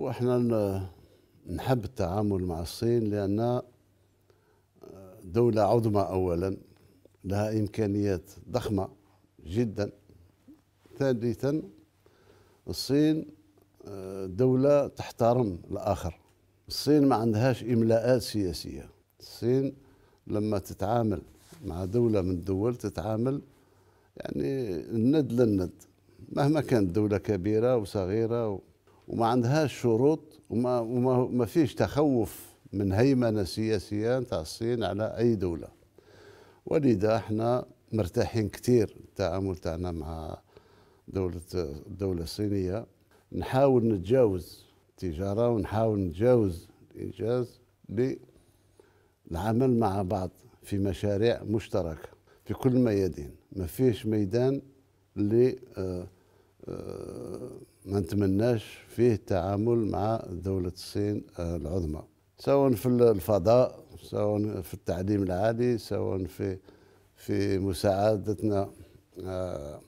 واحنا نحب التعامل مع الصين لان آه، دولة عظمى أولا لها إمكانيات ضخمة جدا ثالثا الصين آه، دولة تحترم الآخر الصين ما عندهاش إملاءات سياسية الصين لما تتعامل مع دولة من الدول تتعامل يعني الند للند مهما كانت دولة كبيرة وصغيرة و وما عندهاش شروط وما, وما ما فيش تخوف من هيمنة سياسية نتاع الصين على أي دولة ولذا احنا مرتاحين كثير التعامل تاعنا مع دولة الدولة الصينية نحاول نتجاوز التجارة ونحاول نتجاوز الإنجاز بالعمل مع بعض في مشاريع مشتركة في كل الميادين ما فيش ميدان اللي آه ما نتمناش فيه التعامل مع دولة الصين العظمى سواء في الفضاء سواء في التعليم العالي سواء في في مساعدتنا آه،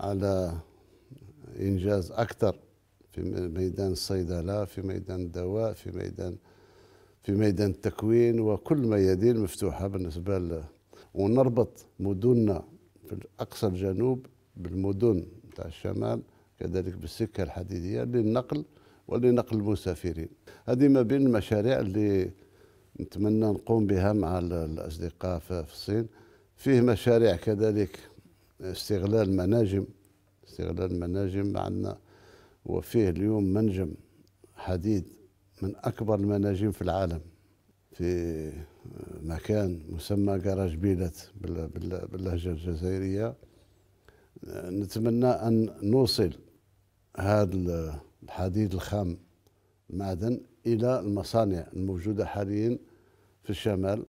على إنجاز أكثر في ميدان الصيدلة في ميدان الدواء في ميدان في ميدان التكوين وكل ميادين مفتوحة بالنسبة ونربط مدننا في أقصى الجنوب بالمدن نتاع الشمال كذلك بالسكة الحديدية للنقل ولنقل المسافرين هذه ما بين المشاريع اللي نتمنى نقوم بها مع الأصدقاء في الصين فيه مشاريع كذلك استغلال مناجم استغلال مناجم عندنا وفيه اليوم منجم حديد من أكبر المناجم في العالم في مكان مسمى كراج بيلت باللهجة الجزائرية نتمنى أن نوصل هذا الحديد الخام المعدن إلى المصانع الموجودة حاليا في الشمال